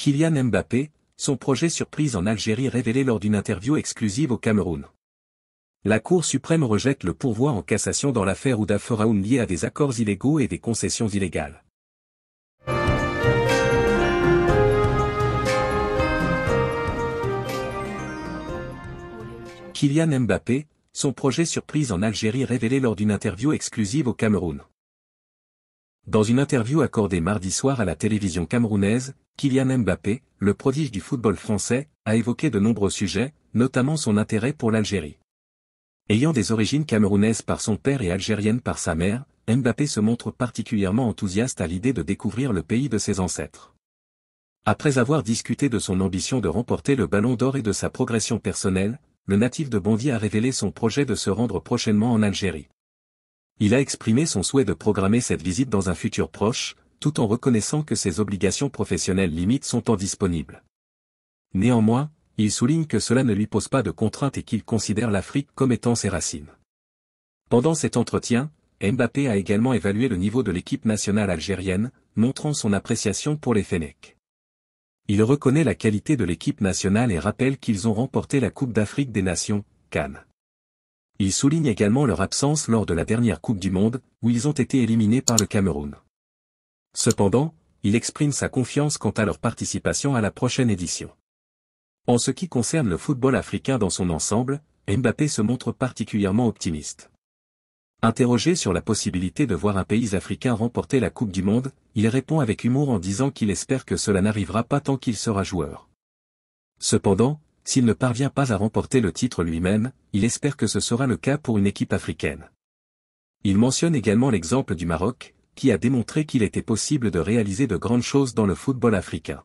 Kylian Mbappé, son projet surprise en Algérie révélé lors d'une interview exclusive au Cameroun. La Cour suprême rejette le pourvoi en cassation dans l'affaire Ouda Feraoun liée à des accords illégaux et des concessions illégales. Kylian Mbappé, son projet surprise en Algérie révélé lors d'une interview exclusive au Cameroun. Dans une interview accordée mardi soir à la télévision camerounaise, Kylian Mbappé, le prodige du football français, a évoqué de nombreux sujets, notamment son intérêt pour l'Algérie. Ayant des origines camerounaises par son père et algériennes par sa mère, Mbappé se montre particulièrement enthousiaste à l'idée de découvrir le pays de ses ancêtres. Après avoir discuté de son ambition de remporter le ballon d'or et de sa progression personnelle, le natif de Bondy a révélé son projet de se rendre prochainement en Algérie. Il a exprimé son souhait de programmer cette visite dans un futur proche, tout en reconnaissant que ses obligations professionnelles limites sont en disponible. Néanmoins, il souligne que cela ne lui pose pas de contraintes et qu'il considère l'Afrique comme étant ses racines. Pendant cet entretien, Mbappé a également évalué le niveau de l'équipe nationale algérienne, montrant son appréciation pour les Fennecs. Il reconnaît la qualité de l'équipe nationale et rappelle qu'ils ont remporté la Coupe d'Afrique des Nations, Cannes. Il souligne également leur absence lors de la dernière Coupe du Monde, où ils ont été éliminés par le Cameroun. Cependant, il exprime sa confiance quant à leur participation à la prochaine édition. En ce qui concerne le football africain dans son ensemble, Mbappé se montre particulièrement optimiste. Interrogé sur la possibilité de voir un pays africain remporter la Coupe du Monde, il répond avec humour en disant qu'il espère que cela n'arrivera pas tant qu'il sera joueur. Cependant, s'il ne parvient pas à remporter le titre lui-même, il espère que ce sera le cas pour une équipe africaine. Il mentionne également l'exemple du Maroc, qui a démontré qu'il était possible de réaliser de grandes choses dans le football africain.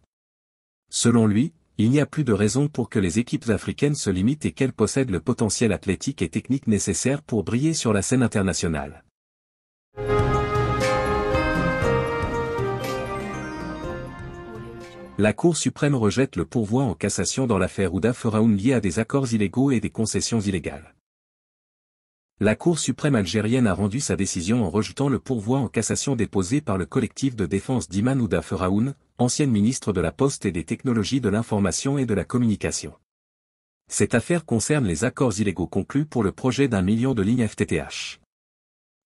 Selon lui, il n'y a plus de raison pour que les équipes africaines se limitent et qu'elles possèdent le potentiel athlétique et technique nécessaire pour briller sur la scène internationale. La Cour suprême rejette le pourvoi en cassation dans l'affaire Ouda Feraoun liée à des accords illégaux et des concessions illégales. La Cour suprême algérienne a rendu sa décision en rejetant le pourvoi en cassation déposé par le collectif de défense d'Iman Feraoun, ancienne ministre de la Poste et des technologies de l'information et de la communication. Cette affaire concerne les accords illégaux conclus pour le projet d'un million de lignes FTTH.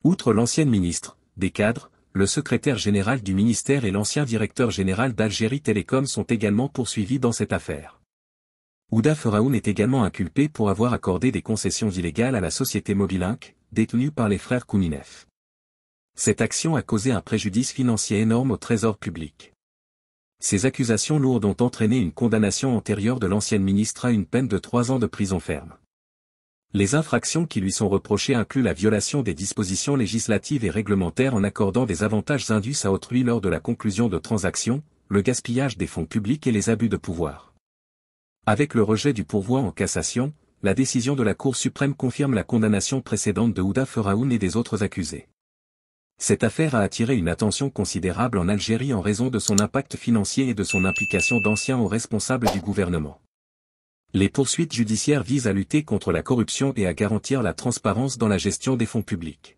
Outre l'ancienne ministre, des cadres, le secrétaire général du ministère et l'ancien directeur général d'Algérie Télécom sont également poursuivis dans cette affaire. Ouda Feraoun est également inculpé pour avoir accordé des concessions illégales à la société Mobilink, détenue par les frères Kouninef. Cette action a causé un préjudice financier énorme au trésor public. Ces accusations lourdes ont entraîné une condamnation antérieure de l'ancienne ministre à une peine de trois ans de prison ferme. Les infractions qui lui sont reprochées incluent la violation des dispositions législatives et réglementaires en accordant des avantages induits à autrui lors de la conclusion de transactions, le gaspillage des fonds publics et les abus de pouvoir. Avec le rejet du pourvoi en cassation, la décision de la Cour suprême confirme la condamnation précédente de Houda Feraoun et des autres accusés. Cette affaire a attiré une attention considérable en Algérie en raison de son impact financier et de son implication d'anciens hauts responsables du gouvernement. Les poursuites judiciaires visent à lutter contre la corruption et à garantir la transparence dans la gestion des fonds publics.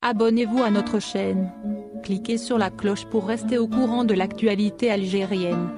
Abonnez-vous à notre chaîne. Cliquez sur la cloche pour rester au courant de l'actualité algérienne.